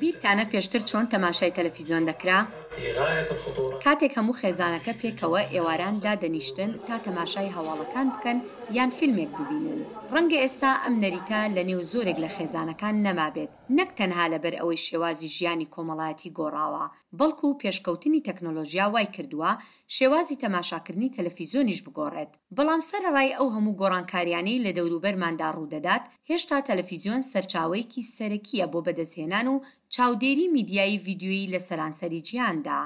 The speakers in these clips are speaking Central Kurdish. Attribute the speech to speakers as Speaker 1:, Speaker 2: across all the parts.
Speaker 1: بیرتانە پێشتر چۆن تەماشای تەلەفیزۆن دەکرا کاتێک هەموو خێزانەکە پێکەوە ئێواراندا دەنیشتن تا تەماشای هەواڵەکان بکەن یان فیلمێک ببینن ڕەنگە ئێستا ئەم نەریتە لە نێو زۆرێک لە خێزانەکان نەمابێت نەک تەنها لەبەر ئەوەی شێوازی ژیانی کۆمەڵایەتی گۆڕاوە بەڵکو و پێشکەوتنی تەکنۆلۆژیا وای کردووە شێوازی تەماشاکردنی تەلەفیزۆنیش بگۆڕێت بەڵام سەرڕای ئەو هەموو گۆڕانکاریانەی لە دەوروبەرماندا ڕوودەدات هێشتا تەلەفیزیۆن سەرچاوەیەکی سەرەکیە بۆ بەدەستهێنان و چاودێری میدیایی ڤیددیویی لە سەرانسەری گیاندا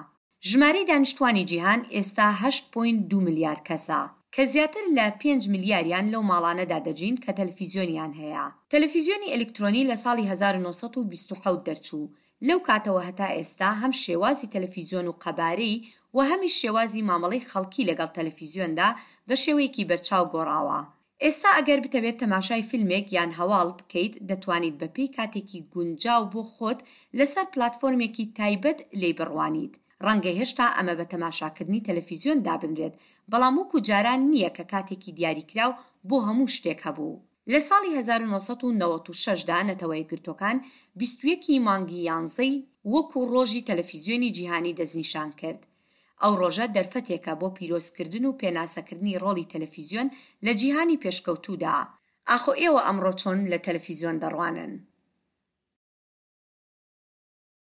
Speaker 1: ژمارەی دانیشتوانی جیهان ئێستا 8.2 ملیار کەسە کە زیاتر لە 5 ملیاریان لەو ماڵانەدا دەجین کە تەلەفیزیۆنیان هەیە تەلەفیزیۆنی ئەلکترۆنی لە ساڵی 1920 دەرچوو لەو کاتەوە هەتا ئێستا هەم شێوازی تەلەفیزیۆن و قەبارەی و هەمی شێوازی مامەڵی خەڵکی لەگەڵ تەلەفیزیۆندا بە شێوەیەکی بەرچاو گۆڕاوە ئێستا ئەگەر بتەوێت تەماشای فیلمێک یان هەواڵ بکەیت دەتوانیت بەپی کاتێکی گونجاو بۆ خۆت لەسەر پلتفۆرمێکی تایبەت لێ بڕوانیت. ڕەنگە هێشتا ئەمە بە تەماشاکردنی تەلەفیزیۆن دابنرێت بەڵام وەکو جاران نییە کە کاتێکی دیاریکراو بۆ هەموو شتێک هەبوو. لە ساڵی 1996 دا نەتەوەی گرتوەکان 21 مانگی یانزەی وەکو ڕۆژی تەلەفیزیۆنی جیهانی دەستنیشان کرد. ئەو ڕۆژە دەرفەتێکە بۆ پیرۆزکردن و پێناسەکردنی ڕۆڵی تەلەفیزیۆن لە جیهانی پێشکەوتودا ئاخۆ ئێوە ئەمڕۆ چۆن لە تەلەفیزیۆن دەڕوانن